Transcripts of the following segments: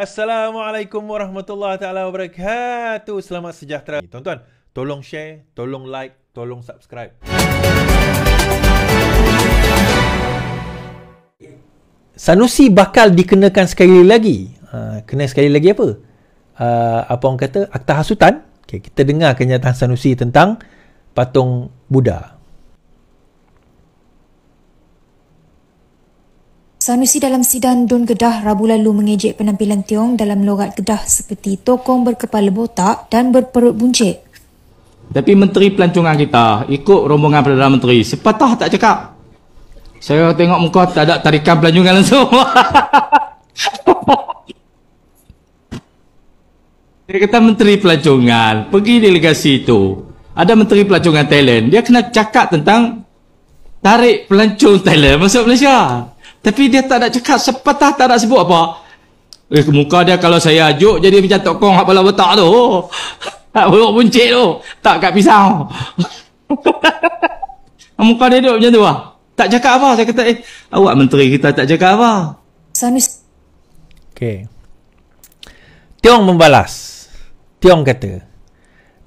Assalamualaikum warahmatullahi taala wabarakatuh. Selamat sejahtera. Tuan-tuan, tolong share, tolong like, tolong subscribe. Sanusi bakal dikenakan sekali lagi. Uh, kena sekali lagi apa? Uh, apa orang kata akta hasutan? Okay, kita dengar kenyataan Sanusi tentang patung Buddha. Sanusi dalam sidang Dun kedah Rabu lalu mengejek penampilan Tiong dalam logat kedah seperti tokong berkepala botak dan berperut buncit. Tapi Menteri Pelancongan kita ikut rombongan Perdana Menteri sepatah tak cakap. Saya tengok muka tak ada tarikan pelancongan langsung. Dia kata Menteri Pelancongan pergi delegasi itu. Ada Menteri Pelancongan Thailand. Dia kena cakap tentang tarik pelancong Thailand masuk Malaysia. Tapi dia tak nak cakap sepatah tak nak sebut apa. Eh muka dia kalau saya ajuk jadi macam tokong hak bala betak tu. tak buruk buncit tu. Tak kat pisau. muka dia duduk macam tu lah. Tak cakap apa. Saya kata eh awak menteri kita tak cakap apa. Sanis. Okay. Tiong membalas. Tiong kata.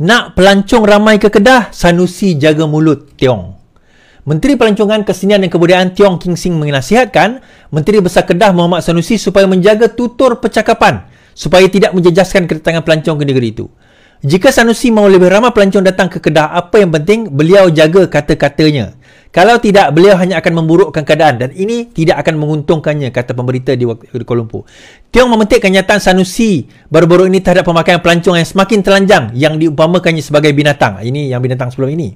Nak pelancong ramai ke Kedah, Sanusi jaga mulut Tiong. Menteri Pelancongan Kesenian dan Kebudayaan Tiong King Sing menasihatkan Menteri Besar Kedah Muhammad Sanusi supaya menjaga tutur percakapan supaya tidak menjejaskan kedatangan pelancong ke negeri itu. Jika Sanusi mahu lebih ramai pelancong datang ke Kedah, apa yang penting beliau jaga kata-katanya. Kalau tidak, beliau hanya akan memburukkan keadaan dan ini tidak akan menguntungkannya, kata pemberita di Kuala Lumpur. Tiong memetik kenyataan Sanusi baru-baru ini terhadap pemakaian pelancong yang semakin telanjang yang diumpamakannya sebagai binatang. Ini yang binatang sebelum ini.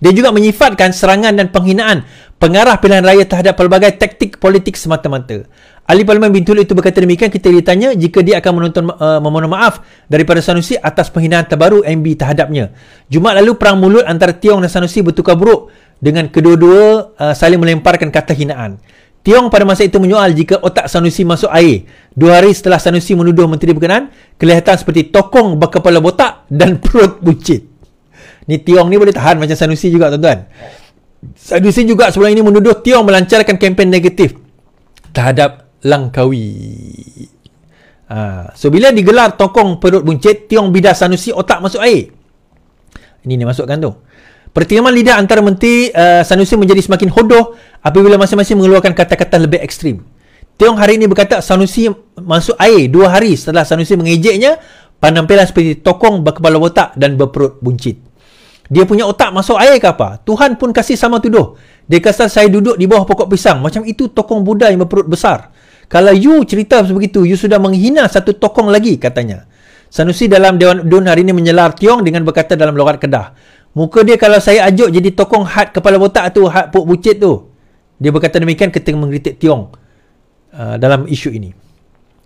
Dia juga menyifatkan serangan dan penghinaan pengarah pilihan raya terhadap pelbagai taktik politik semata-mata. Ali Parlimen Bintul itu berkata demikian kita ditanya jika dia akan menonton uh, memohon maaf daripada Sanusi atas penghinaan terbaru MB terhadapnya. Jumaat lalu perang mulut antara Tiong dan Sanusi bertukar buruk dengan kedua-dua uh, saling melemparkan kata hinaan. Tiong pada masa itu menyoal jika otak Sanusi masuk air. Dua hari setelah Sanusi menuduh Menteri Berkenan, kelihatan seperti tokong berkepala botak dan perut bucit. Ni Tiong ni boleh tahan macam Sanusi juga tuan-tuan. Sanusi juga sebelum ini menuduh Tiong melancarkan kempen negatif terhadap Langkawi. Ha. So bila digelar tokong perut buncit, Tiong bidah Sanusi otak masuk air. Ini ni masukkan tu. Pertimbangan lidah antara menteri uh, Sanusi menjadi semakin hodoh apabila masing-masing mengeluarkan kata-kata lebih ekstrim. Tiong hari ini berkata Sanusi masuk air dua hari setelah Sanusi mengejeknya penampilan seperti tokong berkepala botak dan berperut buncit. Dia punya otak masuk air ke apa? Tuhan pun kasih sama tuduh. Dia kata saya duduk di bawah pokok pisang. Macam itu tokong Buddha yang berperut besar. Kalau you cerita sebegitu, you sudah menghina satu tokong lagi katanya. Sanusi dalam Dewan Dun hari ini menyelar Tiong dengan berkata dalam logat Kedah. Muka dia kalau saya ajuk jadi tokong hat kepala botak tu, hat puk bucit tu. Dia berkata demikian ketika mengkritik Tiong uh, dalam isu ini.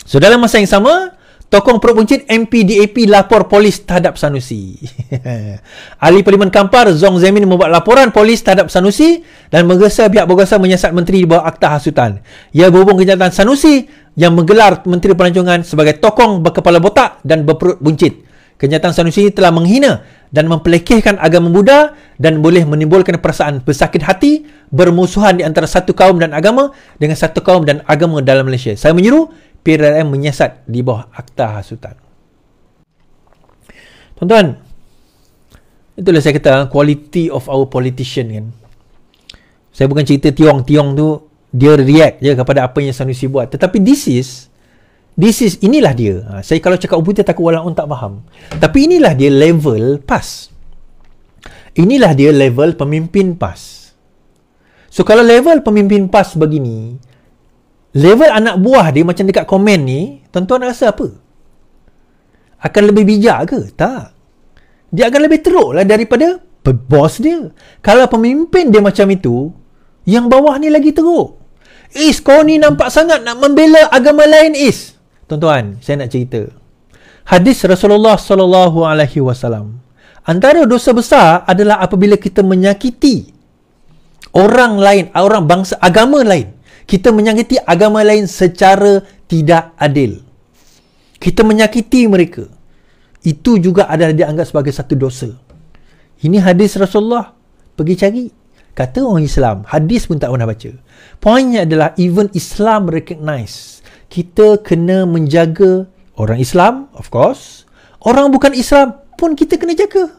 So dalam masa yang sama, tokong perut buncit MPDAP lapor polis terhadap Sanusi. Ahli Parlimen Kampar Zong Zemin membuat laporan polis terhadap Sanusi dan menggesa pihak berkuasa menyiasat menteri di bawah akta hasutan. Ia berhubung kenyataan Sanusi yang menggelar menteri pelancongan sebagai tokong berkepala botak dan berperut buncit kenyataan Sanusi ini telah menghina dan memplekehkan agama Buddha dan boleh menimbulkan perasaan bersakit hati bermusuhan di antara satu kaum dan agama dengan satu kaum dan agama dalam Malaysia. Saya menyuruh PRM menyiasat di bawah akta hasutan. Tuan-tuan, itulah saya kata quality of our politician kan. Saya bukan cerita tiong-tiong tu dia react je kepada apa yang Sanusi buat. Tetapi this is this is inilah dia ha, saya kalau cakap Ubuntu takut orang orang tak faham tapi inilah dia level pas inilah dia level pemimpin pas so kalau level pemimpin pas begini level anak buah dia macam dekat komen ni tuan-tuan rasa apa? akan lebih bijak ke? tak dia akan lebih teruk lah daripada bos dia kalau pemimpin dia macam itu yang bawah ni lagi teruk Is kau ni nampak sangat nak membela agama lain Is tuan-tuan, saya nak cerita. Hadis Rasulullah sallallahu alaihi wasallam. Antara dosa besar adalah apabila kita menyakiti orang lain, orang bangsa agama lain. Kita menyakiti agama lain secara tidak adil. Kita menyakiti mereka. Itu juga adalah dianggap sebagai satu dosa. Ini hadis Rasulullah. Pergi cari. Kata orang Islam. Hadis pun tak pernah baca. Poinnya adalah even Islam recognize kita kena menjaga orang Islam, of course. Orang bukan Islam pun kita kena jaga.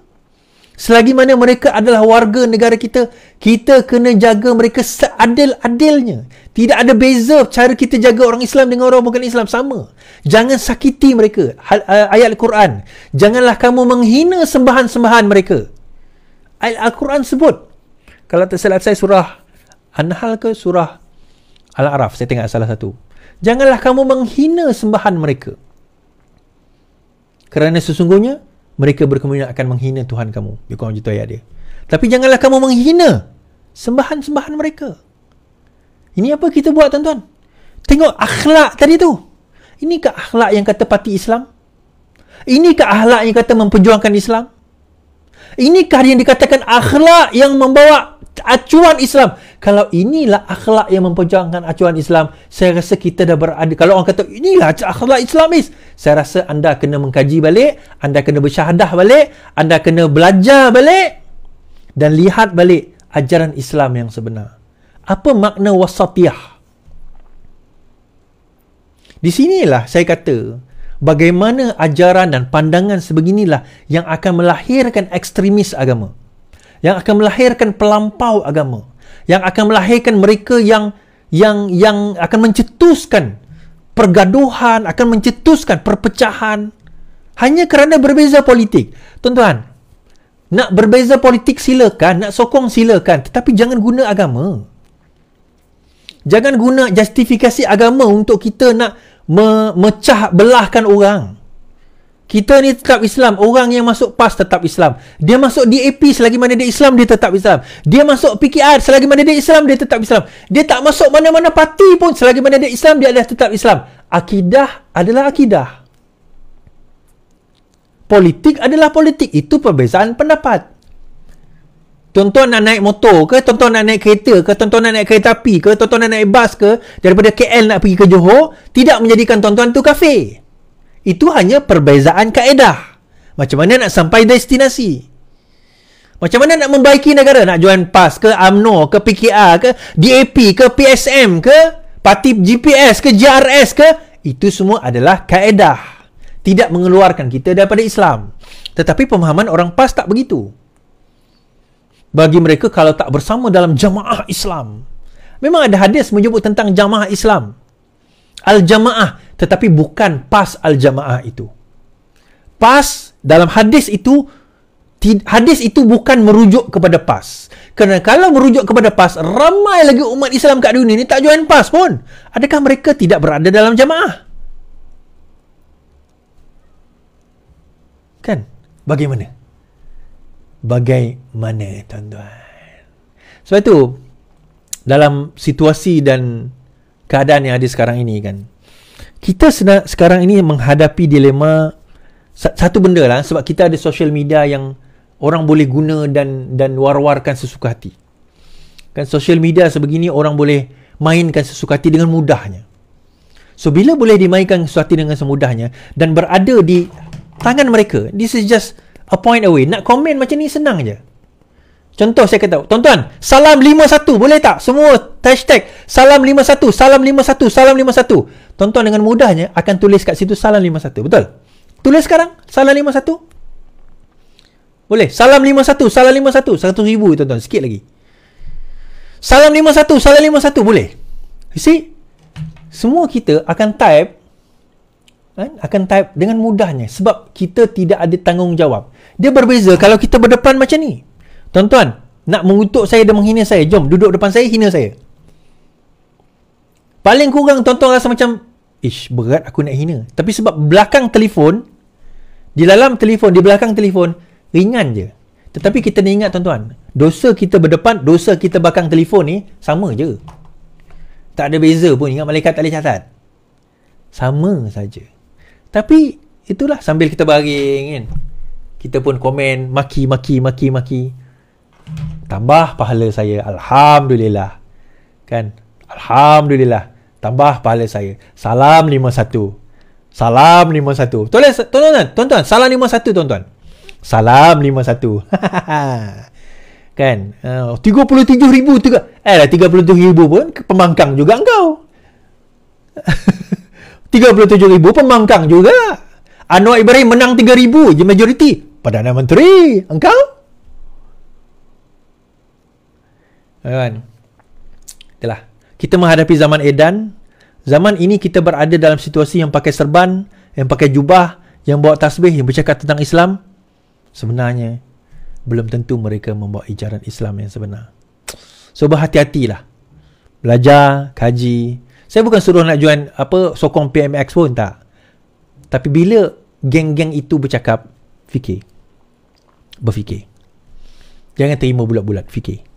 Selagi mana mereka adalah warga negara kita, kita kena jaga mereka seadil-adilnya. Tidak ada beza cara kita jaga orang Islam dengan orang bukan Islam. Sama. Jangan sakiti mereka. Eh, ayat Al-Quran. Janganlah kamu menghina sembahan-sembahan mereka. Ayat Al-Quran sebut. Kalau tersilap saya surah anhal ke surah Al-Araf. Saya tengok salah satu janganlah kamu menghina sembahan mereka. Kerana sesungguhnya, mereka berkemungkinan akan menghina Tuhan kamu. Dia korang macam ayat dia. Tapi janganlah kamu menghina sembahan-sembahan mereka. Ini apa kita buat tuan-tuan? Tengok akhlak tadi tu. Ini ke akhlak yang kata parti Islam? Ini ke akhlak yang kata memperjuangkan Islam? Ini Inikah yang dikatakan akhlak yang membawa acuan Islam. Kalau inilah akhlak yang memperjuangkan acuan Islam, saya rasa kita dah berada. Kalau orang kata inilah akhlak Islamis, saya rasa anda kena mengkaji balik, anda kena bersyahadah balik, anda kena belajar balik dan lihat balik ajaran Islam yang sebenar. Apa makna wasatiyah? Di sinilah saya kata bagaimana ajaran dan pandangan sebeginilah yang akan melahirkan ekstremis agama yang akan melahirkan pelampau agama yang akan melahirkan mereka yang yang yang akan mencetuskan pergaduhan akan mencetuskan perpecahan hanya kerana berbeza politik tuan-tuan nak berbeza politik silakan nak sokong silakan tetapi jangan guna agama jangan guna justifikasi agama untuk kita nak me- mecah belahkan orang kita ni tetap Islam. Orang yang masuk PAS tetap Islam. Dia masuk DAP selagi mana dia Islam, dia tetap Islam. Dia masuk PKR selagi mana dia Islam, dia tetap Islam. Dia tak masuk mana-mana parti pun selagi mana dia Islam, dia adalah tetap Islam. Akidah adalah akidah. Politik adalah politik. Itu perbezaan pendapat. Tonton nak naik motor ke? tonton nak naik kereta ke? tonton nak naik kereta api ke? tonton tuan nak naik bas ke? Daripada KL nak pergi ke Johor? Tidak menjadikan tuan tu kafir. Itu hanya perbezaan kaedah. Macam mana nak sampai destinasi? Macam mana nak membaiki negara? Nak join PAS ke AMNO ke PKR ke DAP ke PSM ke parti GPS ke JRS ke? Itu semua adalah kaedah. Tidak mengeluarkan kita daripada Islam. Tetapi pemahaman orang PAS tak begitu. Bagi mereka kalau tak bersama dalam jamaah Islam. Memang ada hadis menyebut tentang jamaah Islam. Al-jamaah tetapi bukan pas al-jamaah itu. Pas dalam hadis itu hadis itu bukan merujuk kepada pas. Kerana kalau merujuk kepada pas, ramai lagi umat Islam kat dunia ni tak join pas pun. Adakah mereka tidak berada dalam jamaah? Kan? Bagaimana? Bagaimana tuan-tuan? Sebab itu dalam situasi dan keadaan yang ada sekarang ini kan, kita senang, sekarang ini menghadapi dilema satu benda lah sebab kita ada social media yang orang boleh guna dan dan war-warkan sesuka hati. Kan social media sebegini orang boleh mainkan sesuka hati dengan mudahnya. So bila boleh dimainkan sesuka dengan semudahnya dan berada di tangan mereka, this is just a point away. Nak komen macam ni senang je. Contoh saya kata, tuan-tuan, salam 51 boleh tak? Semua hashtag salam 51, salam 51, salam 51. Tuan-tuan dengan mudahnya akan tulis kat situ salam 51, betul? Tulis sekarang, salam 51. Boleh, salam 51, salam 51. 100 ribu tuan-tuan, sikit lagi. Salam 51, salam 51, boleh? You see? Semua kita akan type kan? akan type dengan mudahnya sebab kita tidak ada tanggungjawab. Dia berbeza kalau kita berdepan macam ni. Tuan-tuan, nak mengutuk saya dan menghina saya, jom duduk depan saya, hina saya. Paling kurang tuan-tuan rasa macam, ish, berat aku nak hina. Tapi sebab belakang telefon, di dalam telefon, di belakang telefon, ringan je. Tetapi kita nak ingat tuan-tuan, dosa kita berdepan, dosa kita belakang telefon ni, sama je. Tak ada beza pun, ingat malaikat tak boleh catat. Sama saja. Tapi, itulah sambil kita baring kan. Kita pun komen, maki, maki, maki, maki tambah pahala saya alhamdulillah kan alhamdulillah tambah pahala saya salam 51 salam 51 tolong tuan-tuan tuan-tuan salam 51 tuan-tuan salam 51 kan ah, uh, 37 ribu tiga, eh lah 37 ribu pun pembangkang juga engkau 37 ribu pembangkang juga Anwar Ibrahim menang 3 ribu je majoriti Perdana Menteri engkau Kan? Itulah. Kita menghadapi zaman edan. Zaman ini kita berada dalam situasi yang pakai serban, yang pakai jubah, yang bawa tasbih, yang bercakap tentang Islam. Sebenarnya, belum tentu mereka membawa ijaran Islam yang sebenar. So, berhati-hatilah. Belajar, kaji. Saya bukan suruh nak join apa sokong PMX pun, tak. Tapi bila geng-geng itu bercakap, fikir. Berfikir. Jangan terima bulat-bulat fikir.